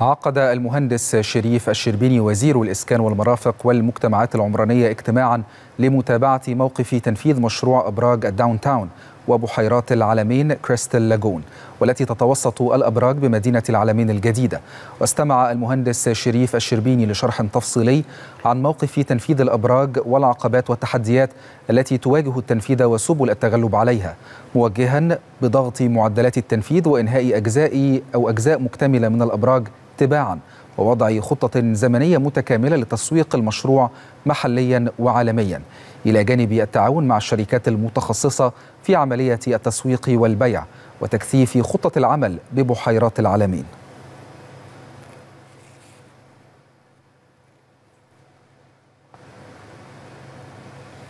عقد المهندس شريف الشربيني وزير الإسكان والمرافق والمجتمعات العمرانية اجتماعا لمتابعة موقف تنفيذ مشروع أبراج الداون تاون وبحيرات العالمين كريستال لاجون والتي تتوسط الأبراج بمدينة العالمين الجديدة واستمع المهندس شريف الشربيني لشرح تفصيلي عن موقف تنفيذ الأبراج والعقبات والتحديات التي تواجه التنفيذ وسبل التغلب عليها موجها بضغط معدلات التنفيذ وإنهاء أجزاء أو أجزاء مكتملة من الأبراج اتباعا ووضع خطة زمنية متكاملة لتسويق المشروع محليا وعالميا إلى جانب التعاون مع الشركات المتخصصة في عملية التسويق والبيع وتكثيف خطة العمل ببحيرات العالمين